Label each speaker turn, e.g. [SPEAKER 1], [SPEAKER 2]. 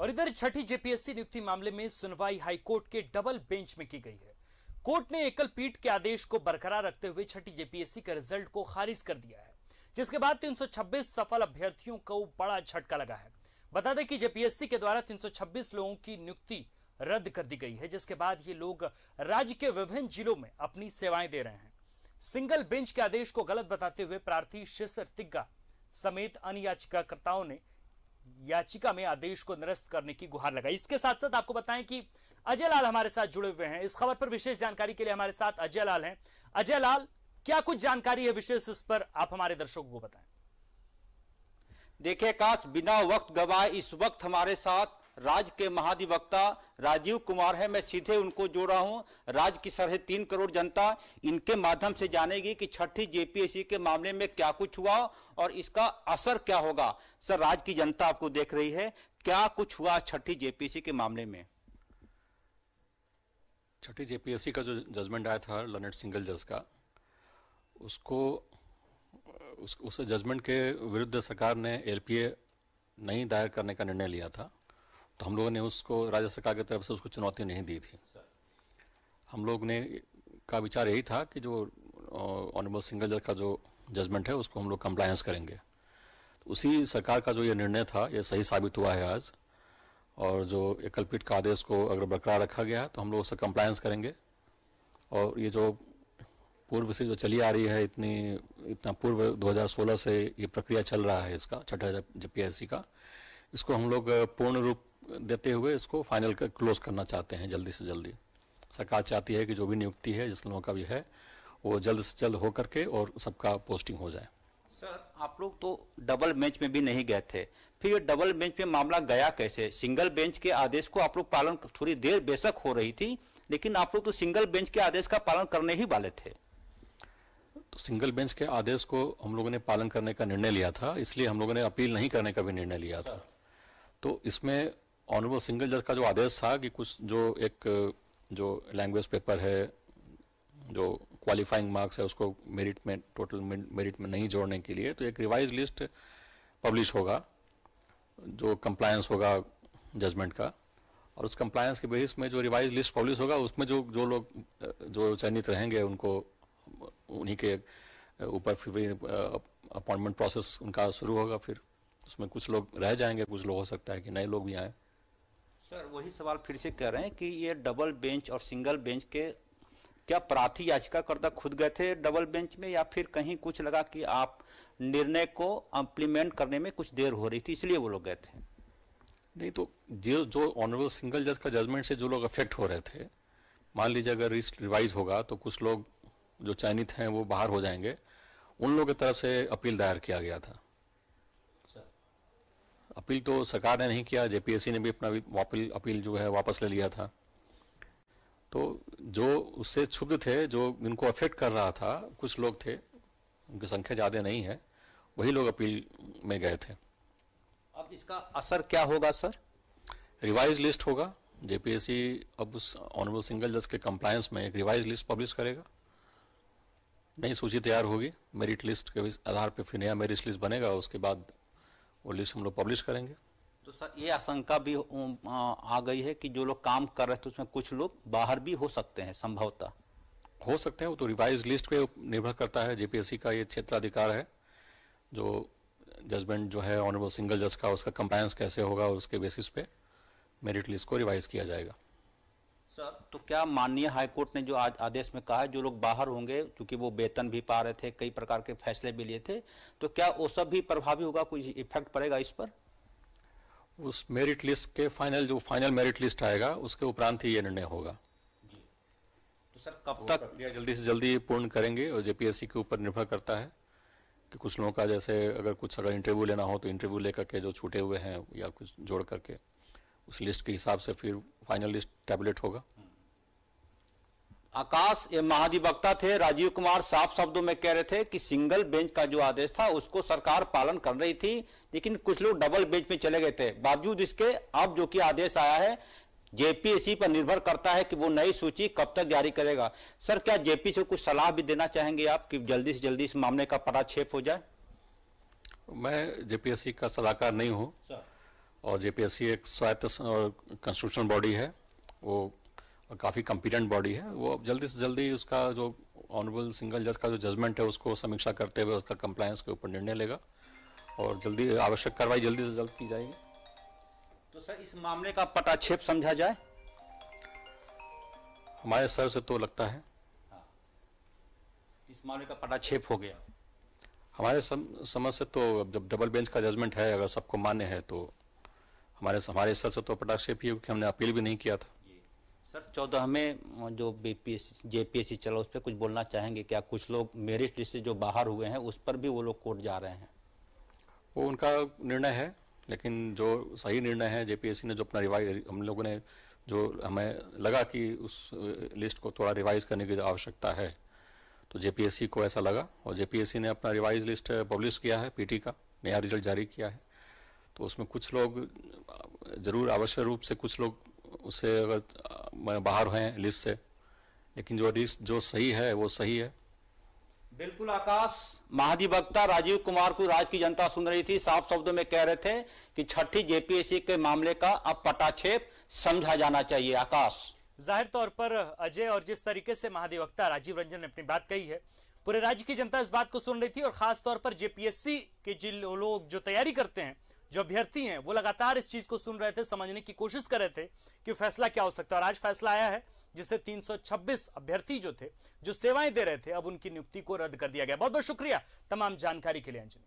[SPEAKER 1] और इधर छठी जेपीएससी नियुक्ति मामले में सुनवाई हाईकोर्ट के डबल बेंच में की गई है कोर्ट ने एकल पीठ के आदेश को बरकरार रखते हुए छठी जेपीएससी का रिजल्ट को खारिज कर दिया है जिसके बाद 326 सफल अभ्यर्थियों को बड़ा झटका लगा है बता दें कि जेपीएससी के द्वारा 326 लोगों की नियुक्ति रद्द कर दी गई है जिसके बाद ये लोग राज्य के विभिन्न जिलों में अपनी सेवाएं दे रहे हैं सिंगल बेंच के आदेश को गलत बताते हुए प्रार्थी शिशर तिग्गा समेत अन्य याचिकाकर्ताओं ने याचिका में आदेश को निरस्त करने की गुहार लगाई इसके साथ साथ आपको बताएं कि अजय लाल हमारे साथ जुड़े हुए हैं इस खबर पर विशेष जानकारी के लिए हमारे साथ अजय लाल हैं अजय लाल क्या कुछ जानकारी है विशेष इस पर आप हमारे दर्शकों को बताएं देखिए काश बिना वक्त गवाए इस वक्त हमारे
[SPEAKER 2] साथ राज्य के महाधिवक्ता राजीव कुमार है मैं सीधे उनको जोड़ रहा हूं राज्य की साढ़े तीन करोड़ जनता इनके माध्यम से जानेगी कि छठी जेपीएससी के मामले में क्या कुछ हुआ और इसका असर क्या होगा सर राज्य की जनता आपको देख रही है क्या कुछ हुआ छठी जेपीएससी के मामले में
[SPEAKER 3] छठी जेपीएससी का जो जजमेंट आया था लनेट सिंगल जज का उसको उस उस जजमेंट के विरुद्ध सरकार ने एलपीए नहीं दायर करने का निर्णय लिया था तो हम लोगों ने उसको राज्य सरकार की तरफ से उसको चुनौती नहीं दी थी हम लोग ने का विचार यही था कि जो ऑनरेबल सिंगल जज का जो जजमेंट है उसको हम लोग कंप्लायंस करेंगे तो उसी सरकार का जो ये निर्णय था ये सही साबित हुआ है आज और जो एकल का आदेश को अगर बरकरार रखा गया तो हम लोग उससे कंप्लायंस करेंगे और ये जो पूर्व से जो चली आ रही है इतनी इतना पूर्व 2016 से ये प्रक्रिया चल रहा है इसका छठा जेपीएससी का इसको हम लोग पूर्ण रूप देते हुए इसको फाइनल कर क्लोज करना चाहते हैं जल्दी से जल्दी सरकार चाहती है कि जो भी नियुक्ति है जिस लोगों का भी है वो जल्द से जल्द हो करके और सबका पोस्टिंग हो जाए
[SPEAKER 2] सर आप लोग तो डबल बेंच में भी नहीं गए थे फिर ये डबल बेंच में मामला गया कैसे सिंगल बेंच के आदेश को आप लोग पालन थोड़ी देर बेशक हो रही थी लेकिन आप लोग तो सिंगल बेंच के आदेश का पालन करने ही वाले थे
[SPEAKER 3] तो सिंगल बेंच के आदेश को हम लोगों ने पालन करने का निर्णय लिया था इसलिए हम लोगों ने अपील नहीं करने का भी निर्णय लिया था तो इसमें ऑनरेबल सिंगल जज का जो आदेश था कि कुछ जो एक जो लैंग्वेज पेपर है जो क्वालिफाइंग मार्क्स है उसको मेरिट में टोटल मेरिट में नहीं जोड़ने के लिए तो एक रिवाइज लिस्ट पब्लिश होगा जो कंप्लायंस होगा जजमेंट का और उस कंप्लायंस के बेसिस में जो रिवाइज लिस्ट पब्लिश होगा उसमें जो जो लोग जो चयनित रहेंगे उनको उन्हीं के ऊपर फिर अपॉइंटमेंट प्रोसेस उनका शुरू होगा फिर उसमें कुछ लोग रह जाएंगे कुछ लोग हो सकता है कि नए लोग भी आएँ
[SPEAKER 2] सर वही सवाल फिर से कह रहे हैं कि ये डबल बेंच और सिंगल बेंच के क्या प्रार्थी याचिकाकर्ता खुद गए थे डबल बेंच में या फिर कहीं कुछ लगा कि आप निर्णय को इम्प्लीमेंट करने में कुछ देर हो रही थी इसलिए वो लोग गए थे नहीं
[SPEAKER 3] तो जो जो ऑनरेबल सिंगल जज का जजमेंट से जो लोग अफेक्ट हो रहे थे मान लीजिए अगर रिस्ट रिवाइज होगा तो कुछ लोग जो चयनित हैं वो बाहर हो जाएंगे उन लोगों की तरफ से अपील दायर किया गया था अपील तो सरकार ने नहीं किया जेपीएससी ने भी अपना अपील अपील जो है वापस ले लिया था तो जो उससे क्षुब्ध थे जो इनको अफेक्ट कर रहा था कुछ लोग थे उनकी संख्या ज़्यादा नहीं है वही लोग अपील में गए थे अब इसका असर क्या होगा सर रिवाइज लिस्ट होगा जेपीएससी अब उस ऑनरेबल सिंगल जज के कंप्लायंस में एक रिवाइज लिस्ट पब्लिश करेगा नई सूची तैयार होगी मेरिट लिस्ट के आधार पर फिर नया मेरिट लिस्ट बनेगा उसके बाद वो लिस्ट हम लोग पब्लिश करेंगे
[SPEAKER 2] तो सर ये आशंका भी आ गई है कि जो लोग काम कर रहे थे उसमें कुछ लोग बाहर भी हो सकते हैं संभवतः
[SPEAKER 3] हो सकते हैं वो तो रिवाइज लिस्ट पे निर्भर करता है जेपीएससी का ये क्षेत्राधिकार है जो जजमेंट जो है ऑनरेबल सिंगल जज का उसका कंप्लायंस कैसे होगा उसके बेसिस पे मेरिट लिस्ट को रिवाइज किया जाएगा
[SPEAKER 2] सर तो क्या माननीय हाईकोर्ट ने जो आज आदेश में कहा है जो लोग बाहर होंगे क्योंकि वो वेतन भी पा रहे थे कई प्रकार के फैसले भी लिए थे तो क्या वो सब भी प्रभावी होगा कोई इफेक्ट पड़ेगा इस पर
[SPEAKER 3] उस मेरिट लिस्ट के फाइनल जो फाइनल मेरिट लिस्ट आएगा उसके उपरांत ही ये निर्णय होगा
[SPEAKER 2] तो सर कब तो तक जल्दी से
[SPEAKER 3] जल्दी पूर्ण करेंगे और जेपीएससी के ऊपर निर्भर करता है कि कुछ लोगों का जैसे अगर कुछ अगर इंटरव्यू लेना हो तो इंटरव्यू लेकर के जो छूटे हुए हैं या कुछ जोड़ करके उस लिस्ट के हिसाब से फिर फाइनल लिस्ट टैबलेट होगा
[SPEAKER 2] आकाश ये महाधिवक्ता थे राजीव कुमार साफ शब्दों में कह रहे थे कि सिंगल बेंच का जो आदेश था उसको सरकार पालन कर रही थी लेकिन कुछ लोग डबल बेंच में चले गए थे बावजूद इसके अब जो कि आदेश आया है जेपीएससी पर निर्भर करता है कि वो नई सूची कब तक जारी करेगा सर क्या जेपी से कुछ सलाह भी देना चाहेंगे आप कि जल्दी से जल्दी इस मामले का पराक्षेप हो जाए
[SPEAKER 3] मैं जेपीएससी का सलाहकार नहीं हूँ और जेपीएससी एक स्वायत्त कंस्टिट्यूशन बॉडी है वो काफ़ी कम्पिटेंट बॉडी है वो अब जल्दी से जल्दी उसका जो ऑनरेबल सिंगल जज का जो जजमेंट है उसको समीक्षा करते हुए उसका कंप्लायंस के ऊपर निर्णय लेगा और जल्दी आवश्यक कार्रवाई जल्दी से जल्द की जाएगी
[SPEAKER 2] तो सर इस मामले का पटाक्षेप समझा जाए
[SPEAKER 3] हमारे सर से तो लगता है हाँ। इस मामले का पटाक्षेप हो गया हमारे समझ से तो जब डबल बेंच का जजमेंट है अगर सबको मान्य है तो हमारे हमारे सर से तो पटाक्षेप ये हमने अपील भी नहीं किया था
[SPEAKER 2] सर चौदह में जो B P S J P S C चला उस पर कुछ बोलना चाहेंगे क्या कुछ लोग मेरिट लिस्ट से जो बाहर हुए हैं उस पर भी वो लोग कोर्ट जा रहे हैं
[SPEAKER 3] वो उनका निर्णय है लेकिन जो सही निर्णय है जेपीएससी ने जो अपना रिवाइज हम लोगों ने जो हमें लगा कि उस लिस्ट को थोड़ा रिवाइज करने की आवश्यकता है तो जेपीएससी को ऐसा लगा और जेपीएससी ने अपना रिवाइज लिस्ट पब्लिश किया है पीटी का नया रिजल्ट जारी किया है तो उसमें कुछ लोग ज़रूर आवश्यक रूप से कुछ लोग उससे अगर बाहर हैं लिस्ट से लेकिन जो लिस्ट जो सही है वो सही है
[SPEAKER 2] बिल्कुल आकाश महाधिवक्ता राजीव कुमार को राज्य की जनता सुन रही थी साफ शब्दों में कह रहे थे कि छठी जेपीएससी के मामले का अब पटाक्षेप समझा जाना चाहिए आकाश
[SPEAKER 1] जाहिर तौर पर अजय और जिस तरीके से महाधिवक्ता राजीव रंजन ने अपनी बात कही है पूरे राज्य की जनता इस बात को सुन रही थी और खासतौर पर जेपीएससी के जिन लोग जो तैयारी करते हैं जो अभ्यर्थी हैं वो लगातार इस चीज को सुन रहे थे समझने की कोशिश कर रहे थे कि फैसला क्या हो सकता है और आज फैसला आया है जिससे 326 अभ्यर्थी जो थे जो सेवाएं दे रहे थे अब उनकी नियुक्ति को रद्द कर दिया गया बहुत बहुत शुक्रिया तमाम जानकारी के लिए अंजनी